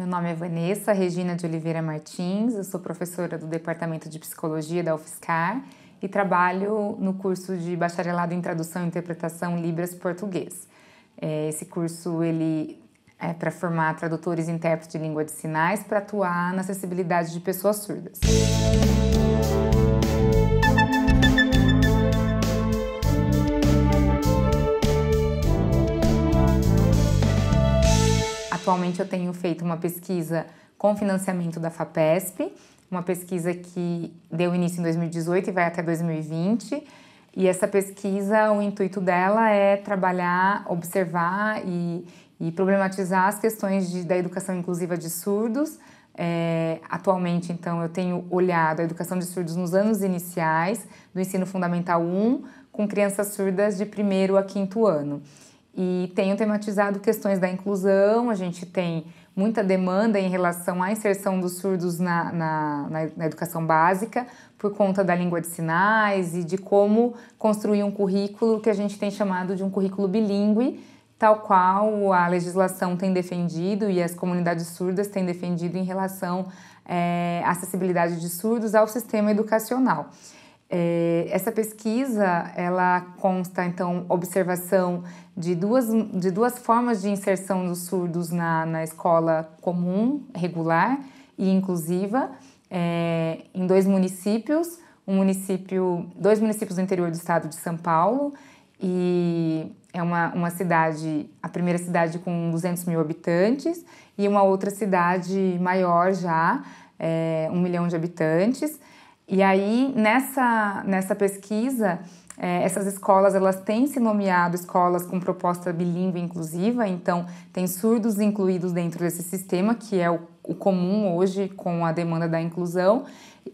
Meu nome é Vanessa Regina de Oliveira Martins, eu sou professora do Departamento de Psicologia da UFSCar e trabalho no curso de Bacharelado em Tradução e Interpretação Libras Português. É, esse curso ele é para formar tradutores e intérpretes de língua de sinais para atuar na acessibilidade de pessoas surdas. Atualmente eu tenho feito uma pesquisa com financiamento da FAPESP, uma pesquisa que deu início em 2018 e vai até 2020. E essa pesquisa, o intuito dela é trabalhar, observar e, e problematizar as questões de, da educação inclusiva de surdos. É, atualmente, então, eu tenho olhado a educação de surdos nos anos iniciais do ensino fundamental 1, com crianças surdas de primeiro a quinto ano e tenho tematizado questões da inclusão, a gente tem muita demanda em relação à inserção dos surdos na, na, na, educação básica, por conta da língua de sinais e de como construir um currículo que a gente tem chamado de um currículo bilíngue, tal qual a legislação tem defendido e as comunidades surdas têm defendido em relação eh, à é, acessibilidade de surdos ao sistema educacional. É, essa pesquisa ela consta então observação de duas, de duas formas de inserção dos surdos na, na escola comum, regular e inclusiva, é, em dois municípios, um município, dois municípios do interior do estado de São Paulo e é uma, uma cidade, a primeira cidade com 200 mil habitantes e uma outra cidade maior já, é, um milhão de habitantes. E aí, nessa, nessa pesquisa, é, essas escolas elas têm se nomeado escolas com proposta bilíngue inclusiva, então tem surdos incluídos dentro desse sistema, que é o, o comum hoje com a demanda da inclusão.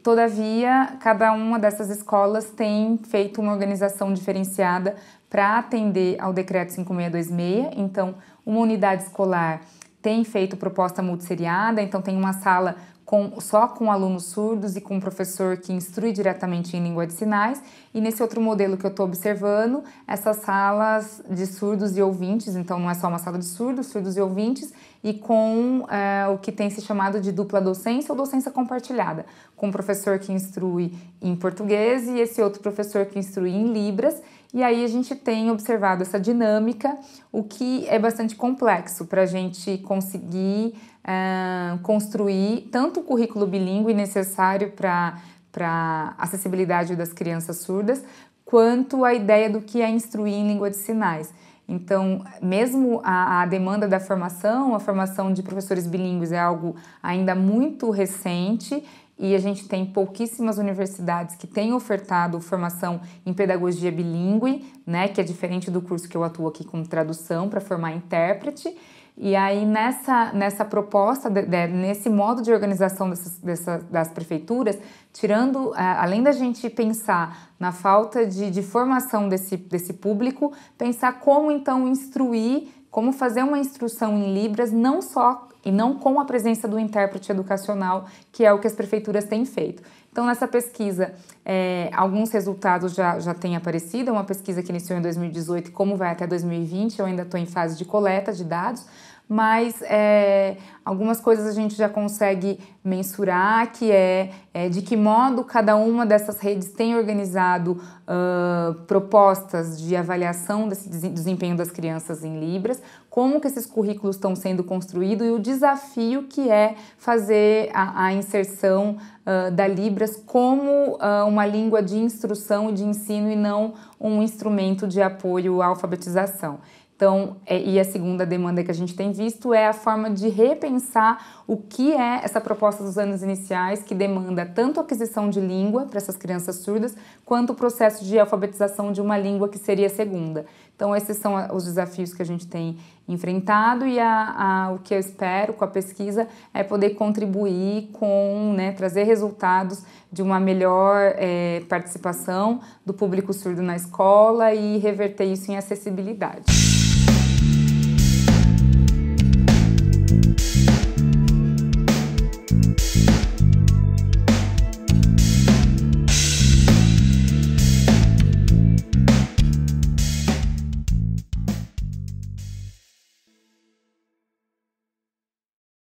Todavia, cada uma dessas escolas tem feito uma organização diferenciada para atender ao decreto 5626. Então, uma unidade escolar tem feito proposta multisseriada, então tem uma sala com, só com alunos surdos e com um professor que instrui diretamente em língua de sinais. E nesse outro modelo que eu estou observando, essas salas de surdos e ouvintes, então não é só uma sala de surdos, surdos e ouvintes, e com é, o que tem se chamado de dupla docência ou docência compartilhada, com um professor que instrui em português e esse outro professor que instrui em libras e aí a gente tem observado essa dinâmica, o que é bastante complexo para a gente conseguir uh, construir tanto o currículo bilíngue necessário para para acessibilidade das crianças surdas, quanto a ideia do que é instruir em língua de sinais. Então, mesmo a, a, demanda da formação, a formação de professores bilíngues é algo ainda muito recente e a gente tem pouquíssimas universidades que têm ofertado formação em pedagogia bilíngue, né, que é diferente do curso que eu atuo aqui como tradução para formar intérprete. E aí, nessa, nessa proposta, de, de, nesse modo de organização dessas, dessas, das prefeituras, tirando, é, além da gente pensar na falta de, de formação desse, desse público, pensar como então instruir como fazer uma instrução em Libras não só e não com a presença do intérprete educacional, que é o que as prefeituras têm feito. Então, nessa pesquisa, é, alguns resultados já, já têm aparecido, é uma pesquisa que iniciou em 2018 e como vai até 2020, eu ainda estou em fase de coleta de dados, mas é, algumas coisas a gente já consegue mensurar, que é, é de que modo cada uma dessas redes tem organizado uh, propostas de avaliação desse desempenho das crianças em Libras, como que esses currículos estão sendo construídos e o desafio que é fazer a, a inserção uh, da Libras como uh, uma língua de instrução e de ensino e não um instrumento de apoio à alfabetização. Então, é, e a segunda demanda que a gente tem visto é a forma de repensar o que é essa proposta dos anos iniciais, que demanda tanto aquisição de língua para essas crianças surdas, quanto o processo de alfabetização de uma língua que seria segunda. Então, esses são os desafios que a gente tem enfrentado e a, a, o que eu espero com a pesquisa é poder contribuir com, né, trazer resultados de uma melhor é, participação do público surdo na escola e reverter isso em acessibilidade.